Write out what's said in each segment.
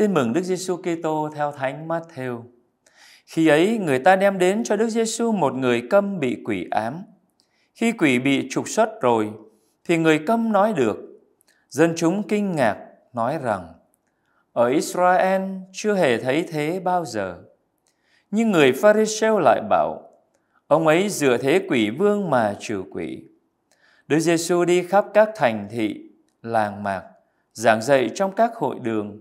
Tin mừng Đức Giêsu Kitô theo Thánh Matthew. Khi ấy người ta đem đến cho Đức Giêsu một người câm bị quỷ ám. Khi quỷ bị trục xuất rồi thì người câm nói được. Dân chúng kinh ngạc nói rằng ở Israel chưa hề thấy thế bao giờ. Nhưng người Pharisêu lại bảo ông ấy dựa thế quỷ vương mà trừ quỷ. Đức Giêsu đi khắp các thành thị, làng mạc, giảng dạy trong các hội đường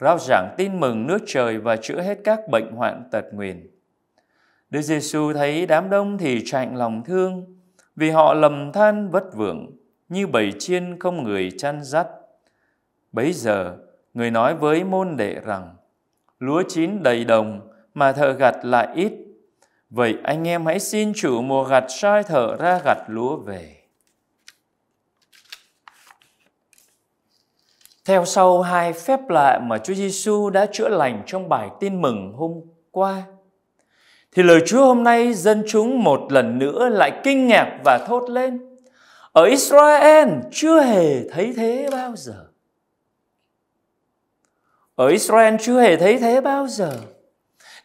rao giảng tin mừng nước trời và chữa hết các bệnh hoạn tật nguyền. Đức Giêsu thấy đám đông thì chạnh lòng thương, vì họ lầm than vất vưởng, như bầy chiên không người chăn dắt. Bấy giờ, người nói với môn đệ rằng, lúa chín đầy đồng mà thợ gặt lại ít, vậy anh em hãy xin chủ mùa gặt sai thợ ra gặt lúa về. Theo sau hai phép lạ mà Chúa Giêsu đã chữa lành trong bài tin mừng hôm qua, thì lời Chúa hôm nay dân chúng một lần nữa lại kinh ngạc và thốt lên. Ở Israel chưa hề thấy thế bao giờ. Ở Israel chưa hề thấy thế bao giờ.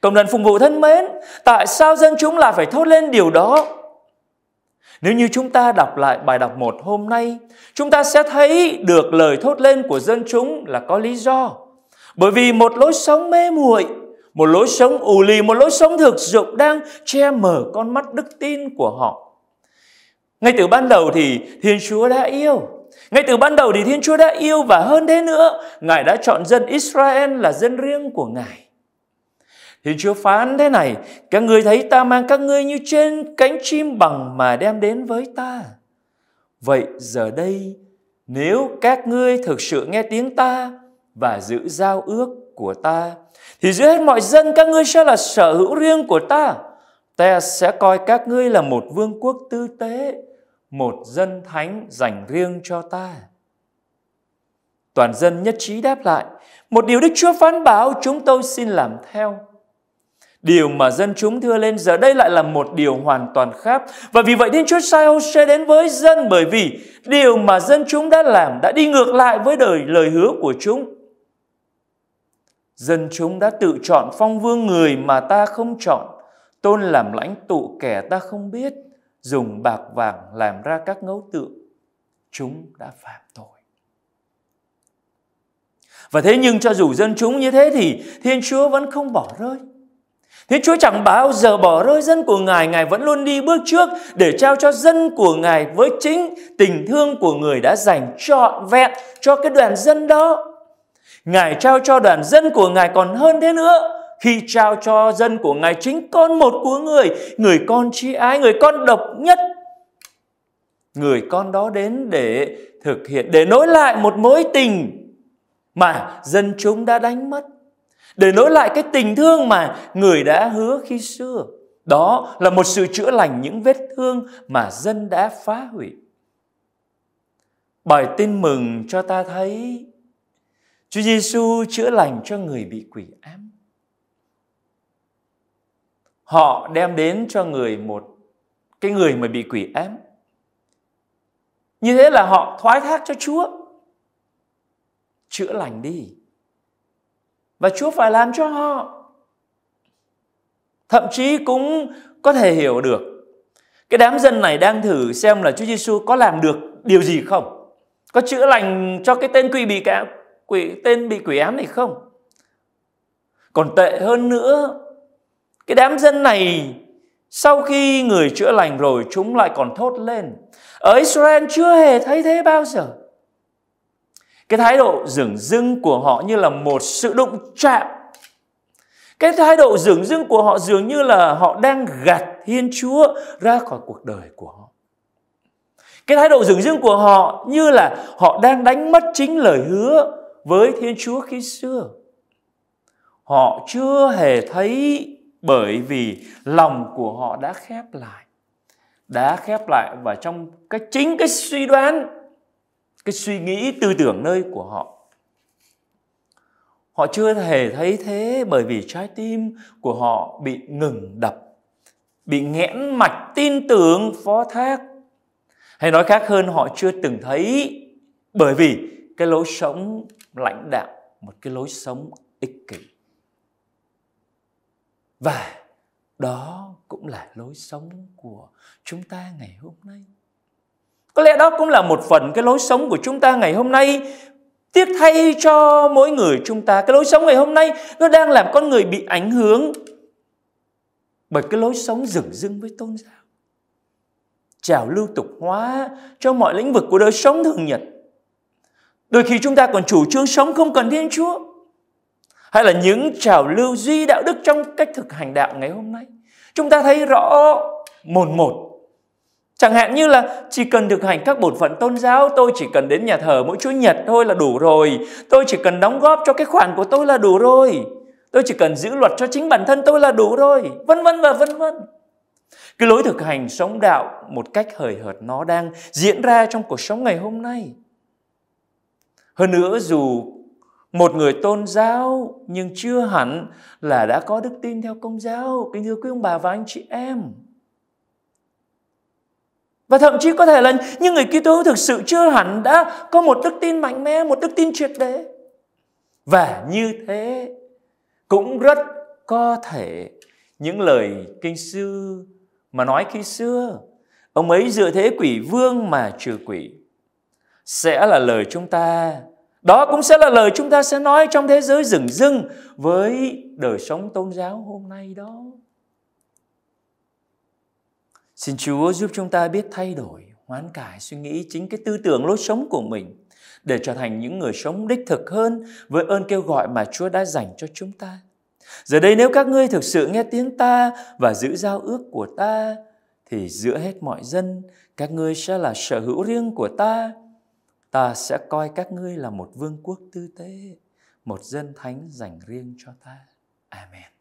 Cộng đoàn phục vụ thân mến, tại sao dân chúng lại phải thốt lên điều đó nếu như chúng ta đọc lại bài đọc một hôm nay, chúng ta sẽ thấy được lời thốt lên của dân chúng là có lý do. Bởi vì một lối sống mê muội, một lối sống ù lì, một lối sống thực dụng đang che mở con mắt đức tin của họ. Ngay từ ban đầu thì Thiên Chúa đã yêu. Ngay từ ban đầu thì Thiên Chúa đã yêu và hơn thế nữa, Ngài đã chọn dân Israel là dân riêng của Ngài. Thì Chúa phán thế này, các ngươi thấy ta mang các ngươi như trên cánh chim bằng mà đem đến với ta. Vậy giờ đây, nếu các ngươi thực sự nghe tiếng ta và giữ giao ước của ta, thì giữa hết mọi dân các ngươi sẽ là sở hữu riêng của ta. Ta sẽ coi các ngươi là một vương quốc tư tế, một dân thánh dành riêng cho ta. Toàn dân nhất trí đáp lại, một điều Đức Chúa phán bảo chúng tôi xin làm theo. Điều mà dân chúng thưa lên giờ đây lại là một điều hoàn toàn khác. Và vì vậy Thiên Chúa sai Hosea đến với dân bởi vì điều mà dân chúng đã làm đã đi ngược lại với đời lời hứa của chúng. Dân chúng đã tự chọn phong vương người mà ta không chọn, tôn làm lãnh tụ kẻ ta không biết, dùng bạc vàng làm ra các ngẫu tượng. Chúng đã phạm tội. Và thế nhưng cho dù dân chúng như thế thì Thiên Chúa vẫn không bỏ rơi. Thế Chúa chẳng bao giờ bỏ rơi dân của Ngài, Ngài vẫn luôn đi bước trước để trao cho dân của Ngài với chính tình thương của người đã dành trọn vẹn cho cái đoàn dân đó. Ngài trao cho đoàn dân của Ngài còn hơn thế nữa khi trao cho dân của Ngài chính con một của người, người con chi ái, người con độc nhất. Người con đó đến để thực hiện, để nối lại một mối tình mà dân chúng đã đánh mất để nối lại cái tình thương mà người đã hứa khi xưa. Đó là một sự chữa lành những vết thương mà dân đã phá hủy. Bài tin mừng cho ta thấy Chúa Giêsu chữa lành cho người bị quỷ ám. Họ đem đến cho người một cái người mà bị quỷ ám. Như thế là họ thoái thác cho Chúa. Chữa lành đi và Chúa phải làm cho họ. Thậm chí cũng có thể hiểu được cái đám dân này đang thử xem là Chúa Giêsu có làm được điều gì không? Có chữa lành cho cái tên quỷ bị cả quỷ tên bị quỷ ám này không? Còn tệ hơn nữa, cái đám dân này sau khi người chữa lành rồi chúng lại còn thốt lên. Ở Israel chưa hề thấy thế bao giờ. Cái thái độ dửng dưng của họ như là một sự đụng chạm. Cái thái độ dửng dưng của họ dường như là họ đang gạt Thiên Chúa ra khỏi cuộc đời của họ. Cái thái độ dửng dưng của họ như là họ đang đánh mất chính lời hứa với Thiên Chúa khi xưa. Họ chưa hề thấy bởi vì lòng của họ đã khép lại. Đã khép lại và trong cái chính cái suy đoán cái suy nghĩ tư tưởng nơi của họ họ chưa thể thấy thế bởi vì trái tim của họ bị ngừng đập bị nghẽn mạch tin tưởng phó thác hay nói khác hơn họ chưa từng thấy bởi vì cái lối sống lãnh đạo một cái lối sống ích kỷ và đó cũng là lối sống của chúng ta ngày hôm nay có lẽ đó cũng là một phần cái lối sống của chúng ta ngày hôm nay. Tiếc thay cho mỗi người chúng ta, cái lối sống ngày hôm nay nó đang làm con người bị ảnh hưởng bởi cái lối sống dửng dưng với tôn giáo. Trào lưu tục hóa cho mọi lĩnh vực của đời sống thường nhật. Đôi khi chúng ta còn chủ trương sống không cần Thiên Chúa. Hay là những trào lưu duy đạo đức trong cách thực hành đạo ngày hôm nay. Chúng ta thấy rõ một một Chẳng hạn như là chỉ cần thực hành các bổn phận tôn giáo, tôi chỉ cần đến nhà thờ mỗi Chủ nhật thôi là đủ rồi. Tôi chỉ cần đóng góp cho cái khoản của tôi là đủ rồi. Tôi chỉ cần giữ luật cho chính bản thân tôi là đủ rồi. Vân vân và vân vân. Cái lối thực hành sống đạo một cách hời hợt nó đang diễn ra trong cuộc sống ngày hôm nay. Hơn nữa dù một người tôn giáo nhưng chưa hẳn là đã có đức tin theo công giáo. Kính thưa quý ông bà và anh chị em, và thậm chí có thể là những người Kitô hữu thực sự chưa hẳn đã có một đức tin mạnh mẽ, một đức tin tuyệt để. Và như thế cũng rất có thể những lời kinh sư mà nói khi xưa ông ấy dựa thế quỷ vương mà trừ quỷ sẽ là lời chúng ta đó cũng sẽ là lời chúng ta sẽ nói trong thế giới rừng rưng với đời sống tôn giáo hôm nay đó Xin Chúa giúp chúng ta biết thay đổi, hoán cải suy nghĩ chính cái tư tưởng lối sống của mình để trở thành những người sống đích thực hơn với ơn kêu gọi mà Chúa đã dành cho chúng ta. Giờ đây nếu các ngươi thực sự nghe tiếng ta và giữ giao ước của ta thì giữa hết mọi dân các ngươi sẽ là sở hữu riêng của ta. Ta sẽ coi các ngươi là một vương quốc tư tế, một dân thánh dành riêng cho ta. Amen.